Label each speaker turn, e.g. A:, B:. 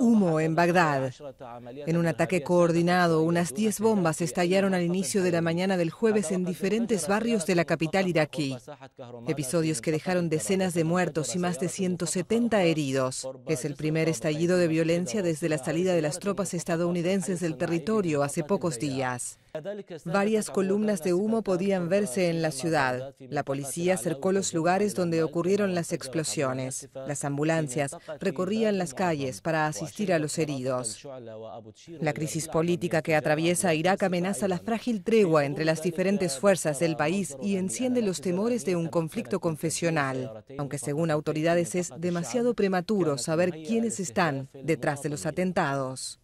A: Humo en Bagdad. En un ataque coordinado, unas 10 bombas estallaron al inicio de la mañana del jueves en diferentes barrios de la capital iraquí. Episodios que dejaron decenas de muertos y más de 170 heridos. Es el primer estallido de violencia desde la salida de las tropas estadounidenses del territorio hace pocos días. Varias columnas de humo podían verse en la ciudad. La policía cercó los lugares donde ocurrieron las explosiones. Las ambulancias recorrían las calles para asistir a los heridos. La crisis política que atraviesa Irak amenaza la frágil tregua entre las diferentes fuerzas del país y enciende los temores de un conflicto confesional, aunque según autoridades es demasiado prematuro saber quiénes están detrás de los atentados.